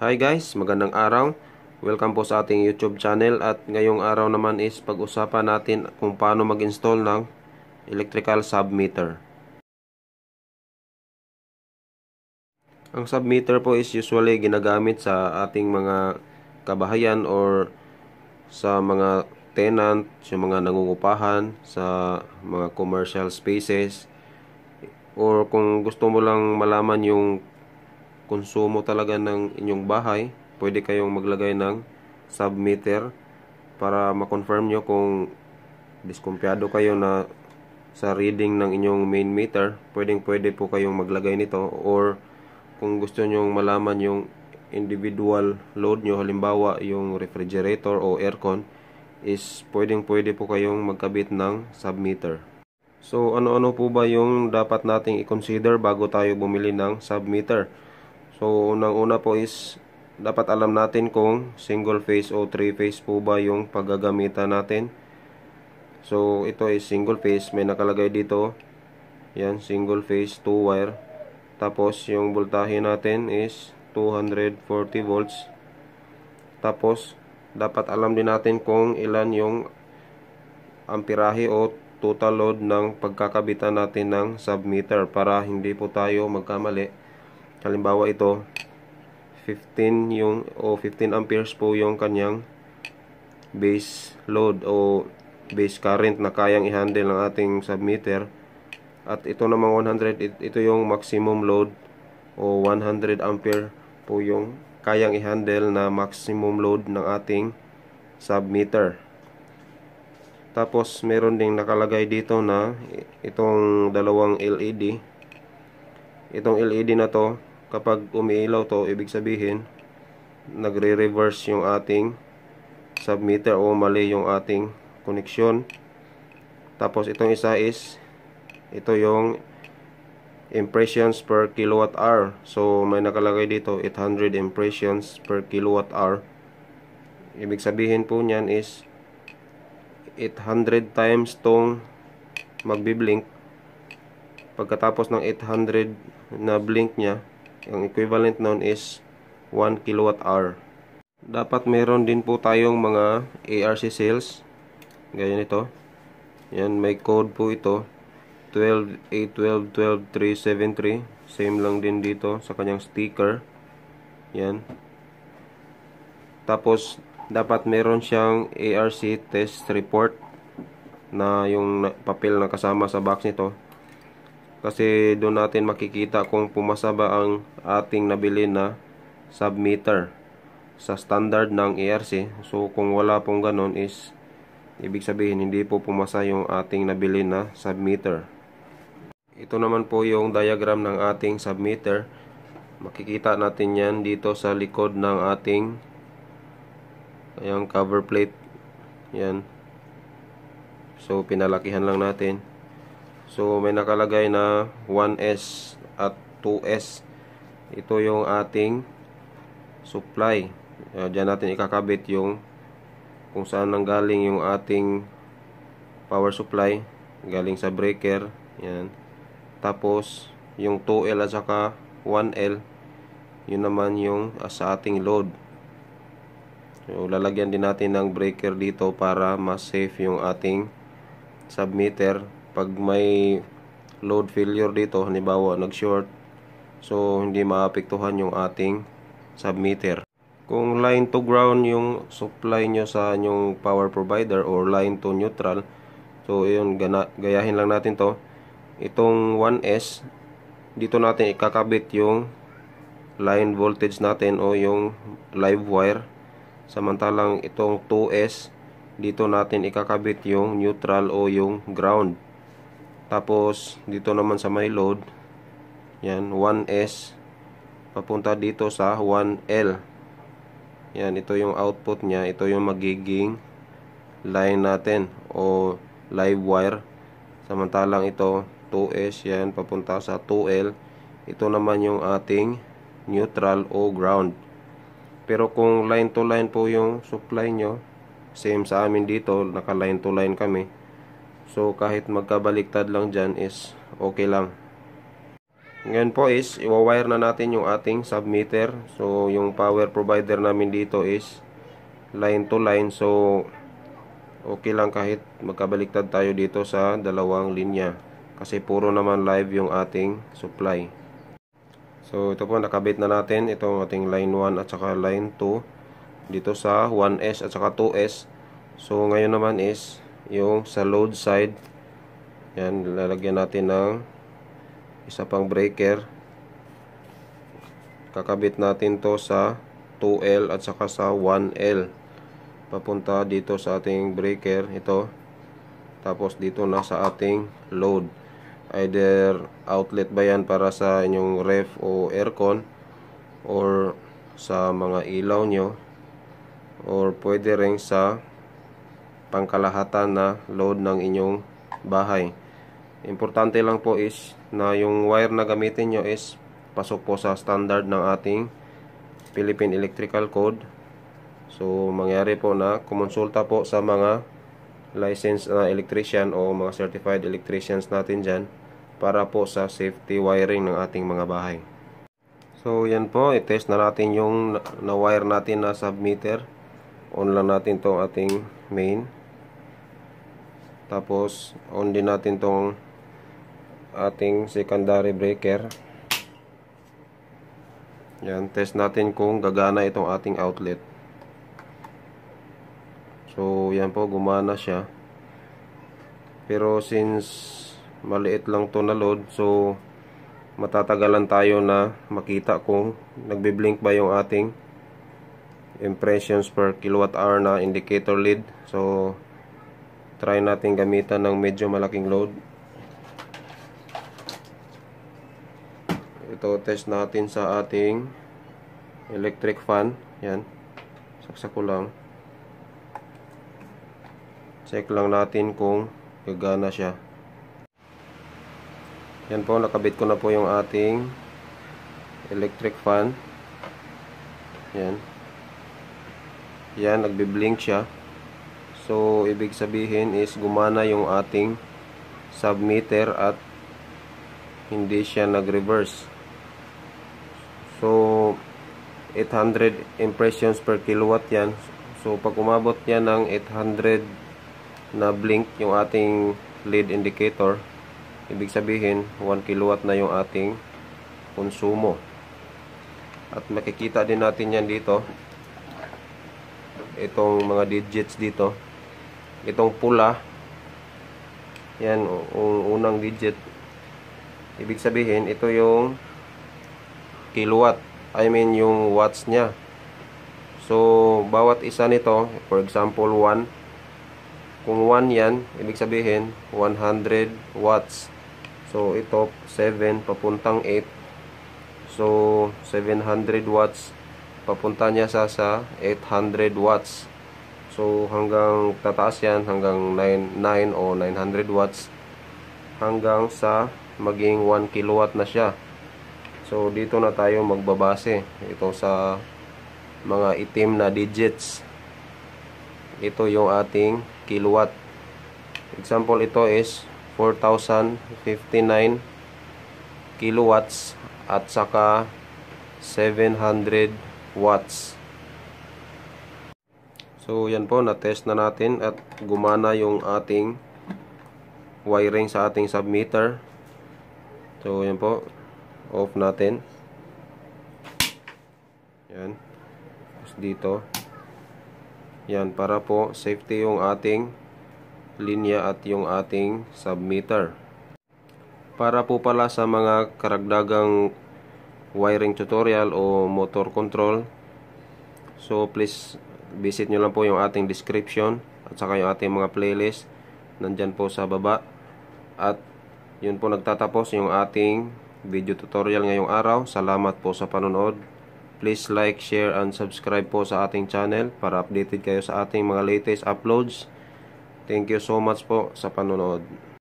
Hi guys, magandang araw. Welcome po sa ating YouTube channel at ngayong araw naman is pag-usapan natin kung paano mag-install ng electrical submeter. Ang submeter po is usually ginagamit sa ating mga kabahayan or sa mga tenant, sa mga nangungupahan, sa mga commercial spaces or kung gusto mo lang malaman yung konsumo talaga ng inyong bahay, pwede kayong maglagay ng submeter para ma-confirm nyo kung diskumpyado kayo na sa reading ng inyong main meter, pwedeng pwede po kayong maglagay nito or kung gusto nyong malaman yung individual load nyo, halimbawa yung refrigerator o aircon, is pwedeng pwede po kayong magkabit ng submeter. So ano-ano po ba yung dapat nating i-consider bago tayo bumili ng submeter? So, unang-una po is, dapat alam natin kung single phase o three phase po ba yung paggagamitan natin. So, ito is single phase. May nakalagay dito. Yan, single phase, 2 wire. Tapos, yung voltahe natin is 240 volts. Tapos, dapat alam din natin kung ilan yung amperahe o total load ng pagkakabitan natin ng submeter para hindi po tayo magkamali halimbawa ito 15 yung o 15 amperes po yung kanyang base load o base current na kayang i-handle ng ating submeter at ito namang 100 ito yung maximum load o 100 ampere po yung kayang i-handle na maximum load ng ating submeter tapos meron ding nakalagay dito na itong dalawang LED itong LED na to kapag umiilaw to ibig sabihin nagre-reverse yung ating submeter o mali yung ating koneksyon tapos itong isa is ito yung impressions per kilowatt hour so may nakalagay dito 800 impressions per kilowatt hour ibig sabihin po niyan is 800 times tong magbiblink pagkatapos ng 800 na blink niya ang equivalent noon is 1 kilowatt hour. Dapat meron din po tayong mga ARC cells. Gaya nito. Yan, may code po ito. 12 A12 Same lang din dito sa kanyang sticker. Yan. Tapos, dapat meron siyang ARC test report na yung papel na kasama sa box nito kasi doon natin makikita kung pumasa ba ang ating nabili na submeter sa standard ng ERC. So kung wala pong ganun is ibig sabihin hindi po pumasa yung ating nabili na submeter. Ito naman po yung diagram ng ating submeter. Makikita natin yan dito sa likod ng ating yung cover plate. Yan. So pinalakihan lang natin. So may nakalagay na 1S at 2S. Ito yung ating supply. Uh, ah, Diyan natin ikakabit yung kung saan nanggaling yung ating power supply galing sa breaker. Yan. Tapos yung 2L at saka 1L yun naman yung uh, sa ating load. So lalagyan din natin ng breaker dito para mas safe yung ating submeter pag may load failure dito, halimbawa nag-short, so hindi maapektuhan yung ating submeter. Kung line to ground yung supply nyo sa inyong power provider or line to neutral, so yun, gana, gayahin lang natin to. Itong 1S, dito natin ikakabit yung line voltage natin o yung live wire. Samantalang itong 2S, dito natin ikakabit yung neutral o yung ground. Tapos, dito naman sa my load, yan, 1S, papunta dito sa 1L. Yan, ito yung output niya. Ito yung magiging line natin o live wire. Samantalang ito, 2S, yan, papunta sa 2L. Ito naman yung ating neutral o ground. Pero kung line to line po yung supply nyo, same sa amin dito, naka line to line kami So kahit magkabaliktad lang dyan is okay lang. Ngayon po is iwawire na natin yung ating submeter. So yung power provider namin dito is line to line. So okay lang kahit magkabaliktad tayo dito sa dalawang linya. Kasi puro naman live yung ating supply. So ito po nakabit na natin. itong ating line 1 at saka line 2 dito sa 1S at saka 2S. So ngayon naman is yung sa load side yan lalagyan natin ng isa pang breaker kakabit natin to sa 2L at saka sa 1L papunta dito sa ating breaker ito tapos dito na sa ating load either outlet ba yan para sa inyong ref o aircon or sa mga ilaw nyo or pwede rin sa pangkalahatan na load ng inyong bahay. Importante lang po is na yung wire na gamitin nyo is pasok po sa standard ng ating Philippine Electrical Code. So, mangyari po na kumonsulta po sa mga licensed na electrician o mga certified electricians natin dyan para po sa safety wiring ng ating mga bahay. So, yan po. I-test na natin yung na-wire natin na submeter. On lang natin itong ating main tapos on din natin tong ating secondary breaker yan test natin kung gagana itong ating outlet so yan po gumana siya pero since maliit lang to na load so matatagalan tayo na makita kung nagbiblink ba yung ating impressions per kilowatt hour na indicator lead so try natin gamitan ng medyo malaking load ito test natin sa ating electric fan yan saksak ko lang check lang natin kung gagana siya yan po nakabit ko na po yung ating electric fan yan yan nagbi-blink siya So, ibig sabihin is gumana yung ating submeter at hindi siya nag-reverse. So, 800 impressions per kilowatt yan. So, pag umabot yan ng 800 na blink yung ating lead indicator, ibig sabihin 1 kilowatt na yung ating konsumo. At makikita din natin yan dito. Itong mga digits dito itong pula yan ang unang digit ibig sabihin ito yung kilowatt I mean yung watts nya so bawat isa nito for example 1 kung 1 yan ibig sabihin 100 watts so ito 7 papuntang 8 so 700 watts papunta niya sa sa 800 watts So hanggang tataas yan hanggang 9, 9 o 900 watts hanggang sa maging 1 kilowatt na siya. So dito na tayo magbabase ito sa mga itim na digits. Ito yung ating kilowatt. Example ito is 4059 kilowatts at saka 700 watts. So yan po, na-test na natin at gumana yung ating wiring sa ating submeter. So yan po, off natin. Yan. Tapos dito. Yan, para po safety yung ating linya at yung ating submeter. Para po pala sa mga karagdagang wiring tutorial o motor control. So please visit nyo lang po yung ating description at saka yung ating mga playlist nandyan po sa baba at yun po nagtatapos yung ating video tutorial ngayong araw salamat po sa panonood please like, share and subscribe po sa ating channel para updated kayo sa ating mga latest uploads thank you so much po sa panonood